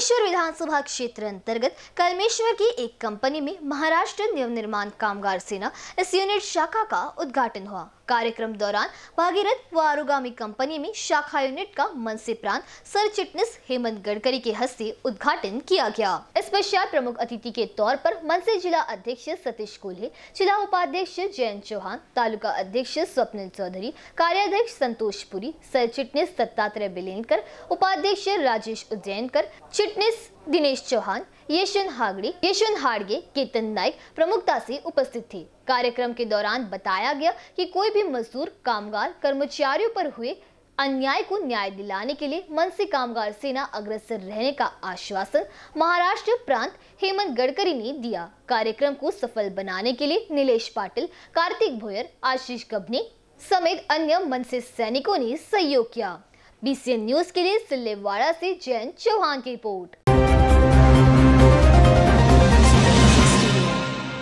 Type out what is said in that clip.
कलमेश्वर विधानसभा क्षेत्र अंतर्गत कलमेश्वर की एक कंपनी में महाराष्ट्र नव निर्माण कामगार सेना इस यूनिट शाखा का उद्घाटन हुआ कार्यक्रम दौरान भागीरथ व आरुगामी कंपनी में शाखा यूनिट का मन से सर चिटनेस हेमंत गडकरी के हस्ते उद्घाटन किया गया पश्चात प्रमुख अतिथि के तौर पर मनसे जिला अध्यक्ष सतीश कोल्हे जिला उपाध्यक्ष जयंत चौहान तालुका अध्यक्ष स्वप्निल चौधरी कार्याध्यक्ष संतोष पुरी सर चिटनेस दत्तात्रेय बिलेनकर उपाध्यक्ष राजेश उज्जैनकर चिटनेस दिनेश चौहान यशवंत हागड़े यशन हाड़गे केतन नाइक प्रमुखता से उपस्थित थे कार्यक्रम के दौरान बताया गया कि कोई भी मजदूर कामगार कर्मचारियों पर हुए अन्याय को न्याय दिलाने के लिए मन से कामगार सेना अग्रसर रहने का आश्वासन महाराष्ट्र प्रांत हेमंत गडकरी ने दिया कार्यक्रम को सफल बनाने के लिए नीलेष पाटिल कार्तिक भोयर आशीष कबने समेत अन्य मन से सैनिकों ने सहयोग किया बीसीएन न्यूज के लिए सिल्लेवाड़ा से जयंत चौहान की रिपोर्ट